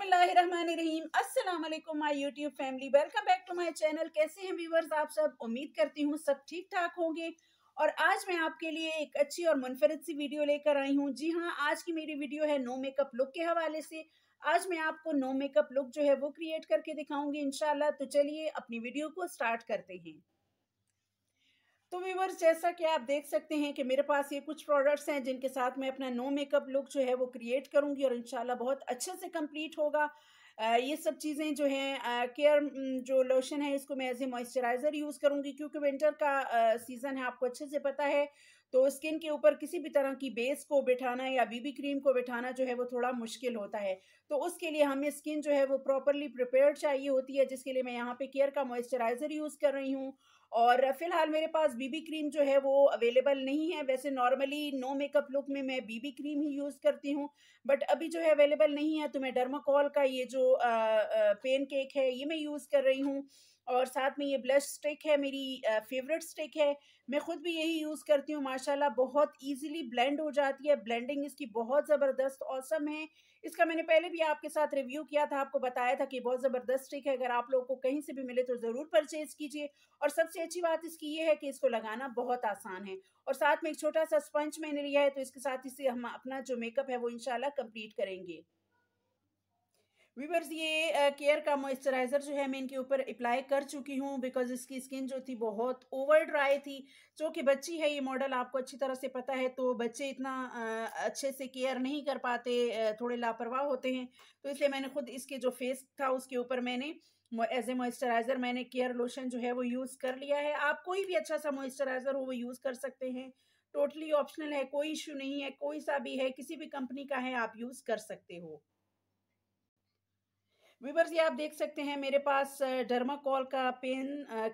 बिस्मिल्लाहिर्रहमानिर्रहीम अस्सलाम वालेकुम my YouTube family welcome back to my channel कैसे हैं आप सब उम्मीद करती हूँ सब ठीक ठाक होंगे और आज मैं आपके लिए एक अच्छी और मुनफरद सी वीडियो लेकर आई हूँ जी हाँ आज की मेरी वीडियो है नो मेकअप लुक के हवाले से आज मैं आपको नो मेकअप लुक जो है वो क्रिएट करके दिखाऊंगी इनशाला तो चलिए अपनी वीडियो को स्टार्ट करते हैं तो व्यूवर्स जैसा कि आप देख सकते हैं कि मेरे पास ये कुछ प्रोडक्ट्स हैं जिनके साथ मैं अपना नो मेकअप लुक जो है वो क्रिएट करूँगी और इनशाला बहुत अच्छे से कंप्लीट होगा ये सब चीज़ें जो हैं केयर जो लोशन है इसको मैं एज ए मॉइस्चराइज़र यूज़ करूँगी क्योंकि विंटर का सीज़न है आपको अच्छे से पता है तो स्किन के ऊपर किसी भी तरह की बेस को बैठाना या बीबी क्रीम को बैठाना जो है वो थोड़ा मुश्किल होता है तो उसके लिए हमें स्किन जो है वो प्रॉपरली प्रिपेयर चाहिए होती है जिसके लिए मैं यहाँ पे केयर का मॉइस्चराइज़र यूज़ कर रही हूँ और फिलहाल मेरे पास बीबी क्रीम जो है वो अवेलेबल नहीं है वैसे नॉर्मली नो मेकअप लुक में मैं बीबी क्रीम ही यूज़ करती हूँ बट अभी जो है अवेलेबल नहीं है तो मैं डर्माकॉल का ये जो पेन केक है ये मैं यूज़ कर रही हूँ और साथ में ये ब्लश स्टिक है मेरी फेवरेट स्टिक है मैं ख़ुद भी यही यूज़ करती हूँ माशाल्लाह बहुत इजीली ब्लेंड हो जाती है ब्लेंडिंग इसकी बहुत ज़बरदस्त औसम है इसका मैंने पहले भी आपके साथ रिव्यू किया था आपको बताया था कि बहुत ज़बरदस्त ट्रिक है अगर आप लोगों को कहीं से भी मिले तो ज़रूर परचेज़ कीजिए और सबसे अच्छी बात इसकी ये है कि इसको लगाना बहुत आसान है और साथ में एक छोटा सा स्पंज मैंने लिया है तो इसके साथ इसे हम अपना जो मेकअप है वो इनशाला कम्प्लीट करेंगे वीवर्स ये केयर का मॉइस्चराइज़र जो है मैं इनके ऊपर अप्लाई कर चुकी हूँ बिकॉज इसकी स्किन जो थी बहुत ओवर ड्राई थी जो कि बच्ची है ये मॉडल आपको अच्छी तरह से पता है तो बच्चे इतना अच्छे से केयर नहीं कर पाते थोड़े लापरवाह होते हैं तो इसलिए मैंने खुद इसके जो फेस था उसके ऊपर मैंने एज ए मॉइस्चराइज़र मैंने केयर लोशन जो है वो यूज़ कर लिया है आप कोई भी अच्छा सा मॉइस्चराइज़र हो वो यूज़ कर सकते हैं टोटली ऑप्शनल है कोई इशू नहीं है कोई सा भी है किसी भी कंपनी का है आप यूज़ कर सकते हो व्यूवर्स ये आप देख सकते हैं मेरे पास डर्माकॉल का पेन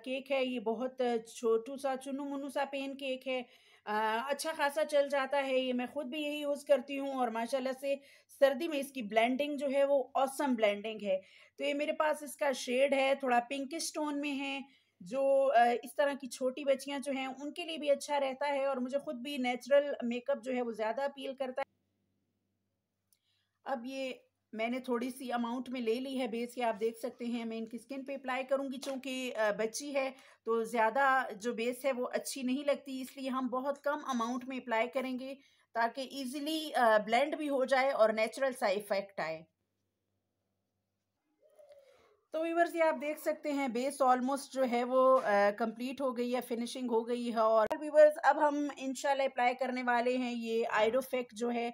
केक है ये बहुत छोटू सा चुनू मुनू सा पेन केक है अच्छा खासा चल जाता है ये मैं खुद भी यही यूज़ करती हूँ और माशाल्लाह से सर्दी में इसकी ब्लेंडिंग जो है वो औसम ब्लेंडिंग है तो ये मेरे पास इसका शेड है थोड़ा पिंक स्टोन में है जो इस तरह की छोटी बच्चियाँ जो हैं उनके लिए भी अच्छा रहता है और मुझे खुद भी नेचुरल मेकअप जो है वो ज़्यादा अपील करता है अब ये मैंने थोड़ी सी अमाउंट में ले ली है बेस ये आप देख सकते हैं मैं इनकी स्किन पे अप्लाई करूंगी चूंकि बच्ची है तो ज़्यादा जो बेस है वो अच्छी नहीं लगती इसलिए हम बहुत कम अमाउंट में अप्लाई करेंगे ताकि इजीली ब्लेंड भी हो जाए और नेचुरल सा इफ़ेक्ट आए तो व्यूवर्स ये आप देख सकते हैं बेस ऑलमोस्ट जो है वो कंप्लीट हो गई है फिनिशिंग हो गई है और व्यूवर्स अब हम इंशाल्लाह अप्लाई करने वाले हैं ये आयरोफेक्ट जो है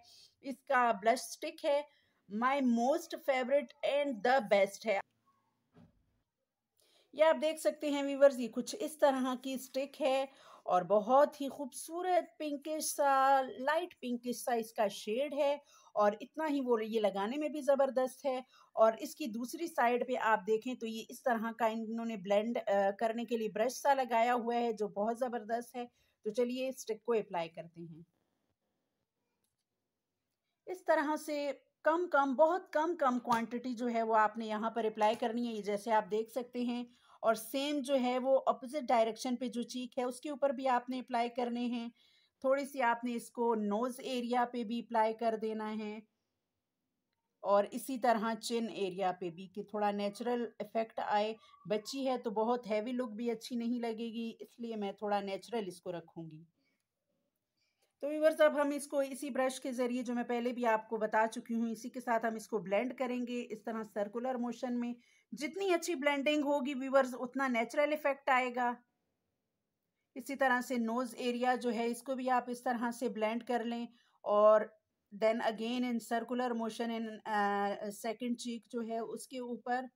इसका ब्लश स्टिक है my most favourite and the best है ये आप देख सकते हैं वीवर्स ये कुछ इस तरह की स्टिक है और बहुत ही खूबसूरत पिंकिश सा लाइट पिंकिश सा इसका शेड है और इतना ही वो ये लगाने में भी ज़बरदस्त है और इसकी दूसरी साइड पे आप देखें तो ये इस तरह का इन्होंने ब्लेंड करने के लिए ब्रश सा लगाया हुआ है जो बहुत ज़बरदस्त है तो चलिए स्टिक को अप्लाई करते हैं इस तरह से कम कम बहुत कम कम क्वांटिटी जो है वो आपने यहाँ पर अप्लाई करनी है जैसे आप देख सकते हैं और सेम जो है वो अपोजिट डायरेक्शन पे जो चीक है उसके ऊपर भी आपने अप्लाई करने हैं थोड़ी सी आपने इसको नोज़ एरिया पे भी अप्लाई कर देना है और इसी तरह चिन एरिया पे भी कि थोड़ा नेचुरल इफ़ेक्ट आए बच्ची है तो बहुत हैवी लुक भी अच्छी नहीं लगेगी इसलिए मैं थोड़ा नेचुरल इसको रखूँगी तो व्यूवर्स अब हम इसको इसी ब्रश के ज़रिए जो मैं पहले भी आपको बता चुकी हूँ इसी के साथ हम इसको ब्लेंड करेंगे इस तरह सर्कुलर मोशन में जितनी अच्छी ब्लेंडिंग होगी व्यूवर्स उतना नेचुरल इफेक्ट आएगा इसी तरह से नोज़ एरिया जो है इसको भी आप इस तरह से ब्लेंड कर लें और then again in circular motion in second cheek जो है उसके ऊपर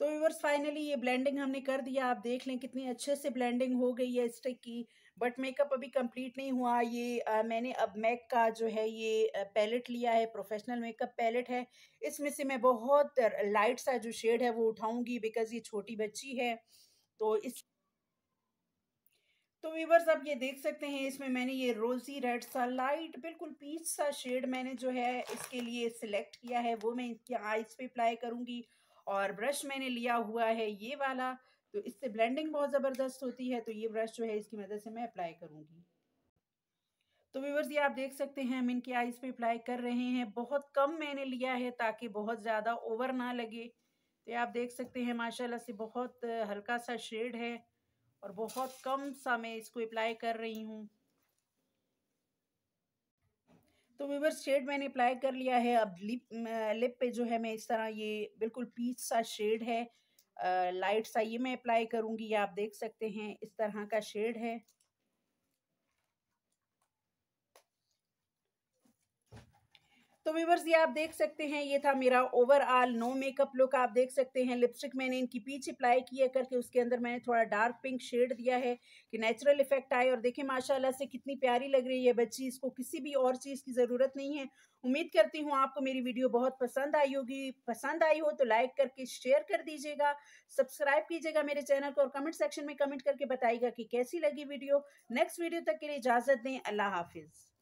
तो व्यूवर्स फाइनली ये ब्लेंडिंग हमने कर दिया आप देख लें कितनी अच्छे से ब्लेंडिंग हो गई है स्टिक की बट मेकअप अभी कंप्लीट नहीं हुआ ये आ, मैंने अब मैक का जो है ये पैलेट लिया है प्रोफेशनल मेकअप पैलेट है इसमें से मैं बहुत लाइट सा जो शेड है वो उठाऊंगी बिकॉज ये छोटी बच्ची है तो इस तो वीवर्स आप ये देख सकते हैं इसमें मैंने ये रोज़ी रेड सा लाइट बिल्कुल पीच सा शेड मैंने जो है इसके लिए सिलेक्ट किया है वो मैं इसके आइज़ पे अप्लाई करूंगी और ब्रश मैंने लिया हुआ है ये वाला तो इससे ब्लेंडिंग बहुत ज़बरदस्त होती है तो ये ब्रश जो है इसकी मदद से मैं अप्लाई करूँगी तो व्यूवर्स ये आप देख सकते हैं हम इनकी आईज़ पे अप्लाई कर रहे हैं बहुत कम मैंने लिया है ताकि बहुत ज़्यादा ओवर ना लगे तो आप देख सकते हैं माशाल्लाह से बहुत हल्का सा शेड है और बहुत कम सा मैं इसको अप्लाई कर रही हूँ तो व्यूवर्स शेड मैंने अप्लाई कर लिया है अब लिप लिप पे जो है मैं इस तरह ये बिल्कुल पीच सा शेड है लाइट सा ये मैं अप्लाई ये आप देख सकते हैं इस तरह का शेड है तो व्यूवर्स ये आप देख सकते हैं ये था मेरा ओवरऑल नो मेकअप लुक आप देख सकते हैं लिपस्टिक मैंने इनकी पीच अप्लाई किया करके उसके अंदर मैंने थोड़ा डार्क पिंक शेड दिया है कि नेचुरल इफेक्ट आए और देखें माशाल्लाह से कितनी प्यारी लग रही है बच्ची इसको किसी भी और चीज़ की ज़रूरत नहीं है उम्मीद करती हूँ आपको मेरी वीडियो बहुत पसंद आई होगी पसंद आई हो तो लाइक करके शेयर कर दीजिएगा सब्सक्राइब कीजिएगा मेरे चैनल को और कमेंट सेक्शन में कमेंट करके बताइएगा कि कैसी लगी वीडियो नेक्स्ट वीडियो तक के लिए इजाज़त दें अल्लाह हाफिज़